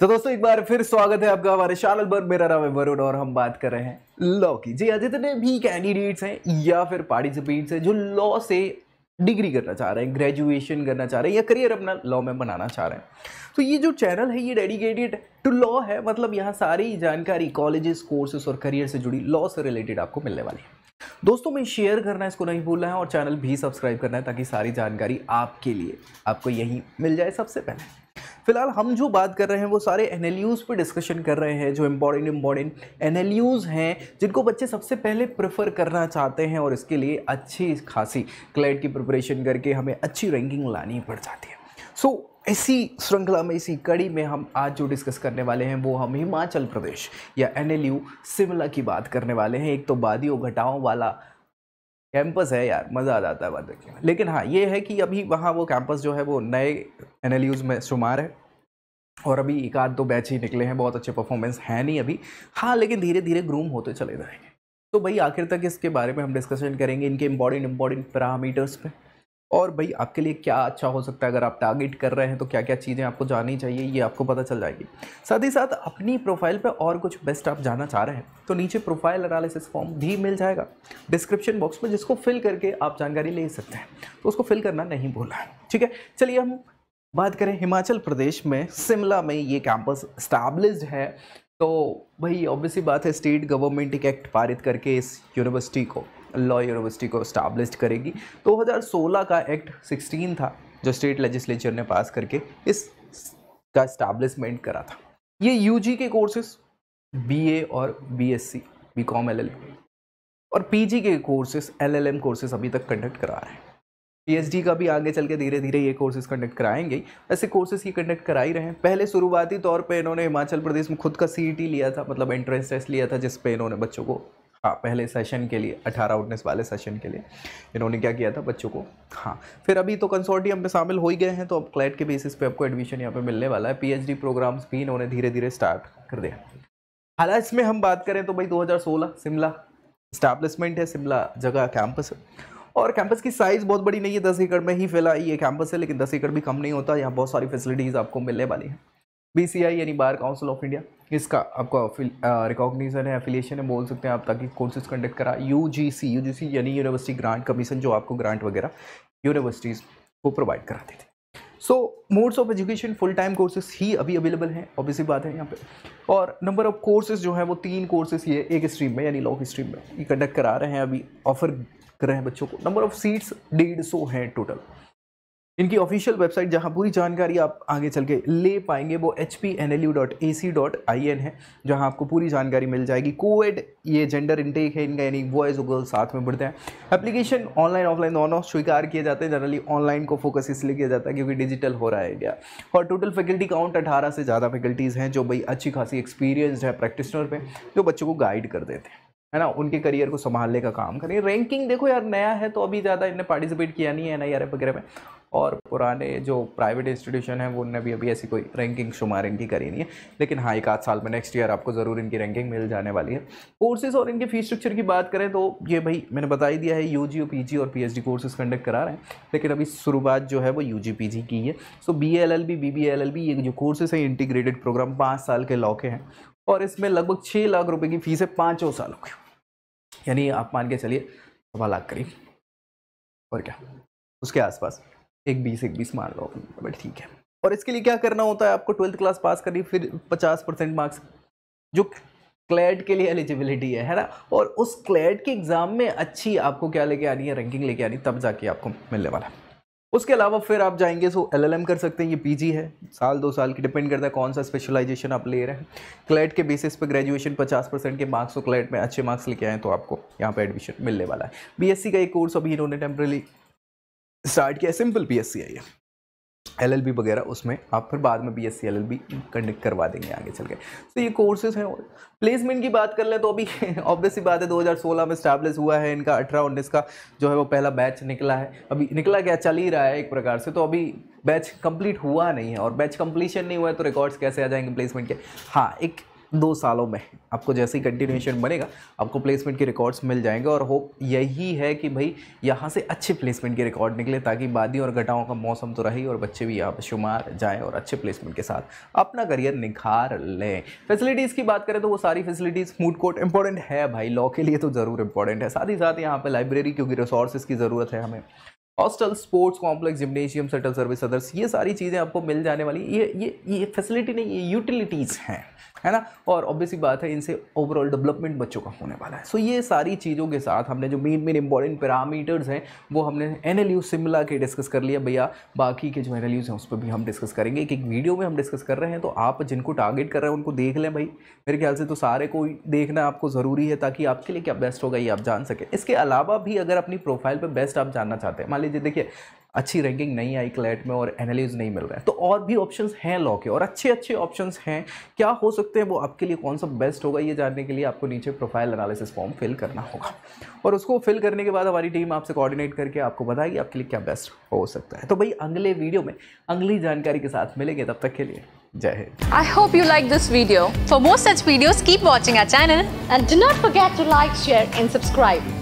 तो दोस्तों एक बार फिर स्वागत है आपका हमारे चैनल पर मेरा नाम है वरुण और हम बात कर रहे हैं लॉ की जी जितने भी कैंडिडेट्स हैं या फिर पार्टिसिपेंट्स हैं जो लॉ से डिग्री करना चाह रहे हैं ग्रेजुएशन करना चाह रहे हैं या करियर अपना लॉ में बनाना चाह रहे हैं तो ये जो चैनल है ये डेडिकेटेड टू लॉ है मतलब यहाँ सारी जानकारी कॉलेजेस कोर्सेस और करियर से जुड़ी लॉ से रिलेटेड आपको मिलने वाली है दोस्तों में शेयर करना इसको नहीं भूलना है और चैनल भी सब्सक्राइब करना है ताकि सारी जानकारी आपके लिए आपको यहीं मिल जाए सबसे पहले फिलहाल हम जो बात कर रहे हैं वो सारे एन एल यूज़ पर डिस्कशन कर रहे हैं जो important important N L Us हैं जिनको बच्चे सबसे पहले प्रेफर करना चाहते हैं और इसके लिए अच्छी खासी क्लैट की प्रिपरेशन करके हमें अच्छी रैंकिंग लानी पड़ जाती है सो so, इसी श्रृंखला में इसी कड़ी में हम आज जो डिस्कस करने वाले हैं वो हम हिमाचल प्रदेश या एन शिमला की बात करने वाले हैं एक तो वादियों घटाओं वाला कैंपस है यार मज़ा आ जाता है बात देखने में लेकिन हाँ ये है कि अभी वहाँ वो कैंपस जो है वो नए एन में शुमार है और अभी एक आध दो बैच ही निकले हैं बहुत अच्छे परफॉर्मेंस हैं नहीं अभी हाँ लेकिन धीरे धीरे ग्रूम होते चले जाएंगे तो भाई आखिर तक इसके बारे में हम डिस्कशन करेंगे इनके इम्पॉर्टेंट इम्पॉर्टेंट पैरामीटर्स पर और भाई आपके लिए क्या अच्छा हो सकता है अगर आप टारगेट कर रहे हैं तो क्या क्या चीज़ें आपको जाननी चाहिए ये आपको पता चल जाएगी साथ ही साथ अपनी प्रोफाइल पर और कुछ बेस्ट आप जाना चाह रहे हैं तो नीचे प्रोफाइल एनालिसिस फॉर्म भी मिल जाएगा डिस्क्रिप्शन बॉक्स में जिसको फिल करके आप जानकारी ले सकते हैं तो उसको फिल करना नहीं भूलना है ठीक है चलिए हम बात करें हिमाचल प्रदेश में शिमला में ये कैंपस स्टैब्लिश है तो भाई ऑब्वियसली बात है स्टेट गवर्नमेंट एक एक्ट पारित करके इस यूनिवर्सिटी को लॉ यूनिवर्सिटी को इस्टाब्लिश करेगी 2016 का एक्ट 16 था जो स्टेट लेजिस्लेचर ने पास करके इस का इस्टाब्लिशमेंट करा था ये यू के कोर्सेस बी और बी एस एलएलबी और पीजी के कोर्सेज एलएलएम कोर्सेज अभी तक कंडक्ट करा रहे हैं पीएचडी का भी आगे चल के धीरे धीरे ये कोर्सेज कंडक्ट कराएंगे ऐसे कोर्सेज ये कंडक्ट करा ही रहे हैं पहले शुरुआती तौर पे इन्होंने हिमाचल प्रदेश में खुद का सीईटी e लिया था मतलब एंट्रेंस टेस्ट लिया था जिस पे इन्होंने बच्चों को हाँ पहले सेशन के लिए अठारह उन्नीस वाले सेशन के लिए इन्होंने क्या किया था बच्चों को हाँ फिर अभी तो कंसोर्टियम में शामिल हो ही गए हैं तो अब क्लैट के बेसिस पे आपको एडमिशन यहाँ पे मिलने वाला है पीएचडी प्रोग्राम्स भी इन्होंने धीरे धीरे स्टार्ट कर दिया हालांकि इसमें हम बात करें तो भाई दो शिमला स्टैब्लिशमेंट है शिमला जगह कैंपस और कैंपस की साइज़ बहुत बड़ी नहीं है दस एकड़ में ही फैला ये कैंपस है लेकिन दस एकड़ भी कम नहीं होता यहाँ बहुत सारी फैसिलिटीज़ आपको मिलने वाली हैं बी यानी बार काउंसिल ऑफ इंडिया इसका आपका रिकॉग्निशन है एफिलिएशन है बोल सकते हैं आप ताकि कोर्सेज कंडक्ट करा U G C U G C यानी यूनिवर्सिटी ग्रांट कमीशन जो आपको ग्रांट वगैरह यूनिवर्सिटीज़ को प्रोवाइड कराते थे so modes of education full time courses ही अभी अवेलेबल हैं ऑब्वियसली बात है यहाँ पे और नंबर ऑफ कोर्सेज जो है वो तीन कोर्सेज ये एक स्ट्रीम में यानी लॉ स्ट्रीम में ये कंडक्ट करा रहे हैं अभी ऑफर कर रहे हैं बच्चों को नंबर ऑफ सीट्स डेढ़ सौ हैं टोटल इनकी ऑफिशियल वेबसाइट जहाँ पूरी जानकारी आप आगे चल के ले पाएंगे वो H P N L U dot A C dot I N है जहाँ आपको पूरी जानकारी मिल जाएगी कोविड ये जेंडर इनटेक है इनका यानी बॉयज़ और गर्ल्स साथ में बढ़ते हैं एप्लीकेशन ऑनलाइन ऑफलाइन दोनों स्वीकार किए जाते हैं जनरली ऑनलाइन को फोकस इसलिए किया जाता है क्योंकि डिजिटल हो रहा है गया और टोटल फैकल्टी काउंट अठारह से ज़्यादा फैकल्टीज़ हैं जो भाई अच्छी खासी एक्सपीरियंस है प्रैक्टिसनर पर जो बच्चों को गाइड कर देते हैं है ना उनके करियर को संभालने का काम करें रैंकिंग देखो यार नया है तो अभी ज़्यादा इन्हें पार्टिसिपेट किया नहीं है आर एफ वगैरह में और पुराने जो प्राइवेट इंस्टीट्यूशन हैं उनने भी अभी ऐसी कोई रैंकिंग शुमार इनकी करी नहीं है लेकिन हाँ एक आध साल में नेक्स्ट ईयर आपको ज़रूर इनकी रैंकिंग मिल जाने वाली है कोर्सेज और इनके फीस स्ट्रक्चर की बात करें तो ये भाई मैंने बता ही दिया है यू जी पी जी और P H D courses conduct करा रहे हैं लेकिन अभी शुरुआत जो है वो यू जी पी जी की है so B L L B B B L L B ये जो कोर्सेज हैं इंटीग्रेटेड प्रोग्राम पाँच साल के लौके हैं और इसमें लगभग छः लाख रुपये की फ़ीस है पाँचों सालों की यानी आप मान के चलिए सवा लाख करीब और क्या उसके आसपास एक बीस एक बीस मार लो बट ठीक है और इसके लिए क्या करना होता है आपको ट्वेल्थ क्लास पास करनी फिर पचास परसेंट मार्क्स जो क्लैड के लिए एलिजिबिलिटी है है ना और उस क्लैड के एग्ज़ाम में अच्छी आपको क्या लेके आनी है रैंकिंग लेके आनी तब जाके आपको मिलने वाला है उसके अलावा फिर आप जाएंगे सो एल कर सकते हैं ये पीजी है साल दो साल की डिपेंड करता है कौन सा स्पेशलाइजेशन आप ले रहे हैं क्लैट के बेसिस पे ग्रेजुएशन 50 परसेंट के मार्क्स और क्लैट में अच्छे मार्क्स लेके आए तो आपको यहाँ पे एडमिशन मिलने वाला है बीएससी का एक कोर्स अभी इन्होंने टेम्प्रेली स्टार्ट किया simple P S C I है एल वगैरह उसमें आप फिर बाद में B S C L conduct करवा देंगे आगे चल के तो ये कोर्सेज हैं और प्लेसमेंट की बात कर लें तो अभी ऑब्वियसली बात है 2016 में स्टैब्लिश हुआ है इनका अठारह उन्नीस का जो है वो पहला बैच निकला है अभी निकला क्या चल ही रहा है एक प्रकार से तो अभी बैच कंप्लीट हुआ नहीं है और बैच कंप्लीशन नहीं हुआ है तो रिकॉर्ड्स कैसे आ जाएंगे प्लेसमेंट के हाँ एक दो सालों में आपको जैसे ही कंटिन्यूशन बनेगा आपको प्लेसमेंट के रिकॉर्ड्स मिल जाएंगे और होप यही है कि भाई यहाँ से अच्छे प्लेसमेंट के रिकॉर्ड निकले ताकि बादी और घटाओं का मौसम तो रहे और बच्चे भी आप शुमार जाएँ और अच्छे प्लेसमेंट के साथ अपना करियर निखार लें फैसिलिटीज़ की बात करें तो वो सारी फैसिलिटीज़ फूड कोर्ट इंपॉर्टेंट है भाई लॉ के लिए तो ज़रूर इंपॉर्टेंट है साथ ही साथ यहाँ पर लाइब्रेरी क्योंकि रिसोर्सेज की ज़रूरत है हमें hostel sports complex gymnasium settle service others ये सारी चीज़ें आपको मिल जाने वाली ये ये ये फैसिलिटी नहीं ये यूटिलिटीज़ हैं है ना और ऑब्वियसली बात है इनसे ओवरऑल डेवलपमेंट बच्चों का होने वाला है सो so, ये सारी चीज़ों के साथ हमने जो मेन मेन इंपॉर्टेंट पैरामीटर्स हैं वो हमने एन एल शिमला के डिस्कस कर लिया भैया बाकी के जो एन एल हैं उस पर भी हम डिस्कस करेंगे एक एक वीडियो में हम डिस्कस कर रहे हैं तो आप जिनको टारगेट कर रहे हैं उनको देख लें भाई मेरे ख्याल से तो सारे को देखना आपको ज़रूरी है ताकि आपके लिए क्या बेस्ट होगा ये आप जान सकें इसके अलावा भी अगर अपनी प्रोफाइल पर बेस्ट आप जानना चाहते हैं मान लीजिए देखिए अच्छी रैंकिंग नहीं आई क्लैट में और एनालिज नहीं मिल रहा है तो और भी ऑप्शंस हैं लॉ के और अच्छे अच्छे ऑप्शंस हैं क्या हो सकते हैं वो आपके लिए कौन सा बेस्ट होगा ये जानने के लिए आपको नीचे प्रोफाइल एनालिसिस फॉर्म फिल करना होगा और उसको फिल करने के बाद हमारी टीम आपसे कोऑर्डिनेट करके आपको बताएगी आपके लिए क्या बेस्ट हो सकता है तो भाई अगले वीडियो में अगली जानकारी के साथ मिलेंगे तब तक के लिए Jai Hind I hope you like this video for more such videos keep watching our channel and do not forget to like share and subscribe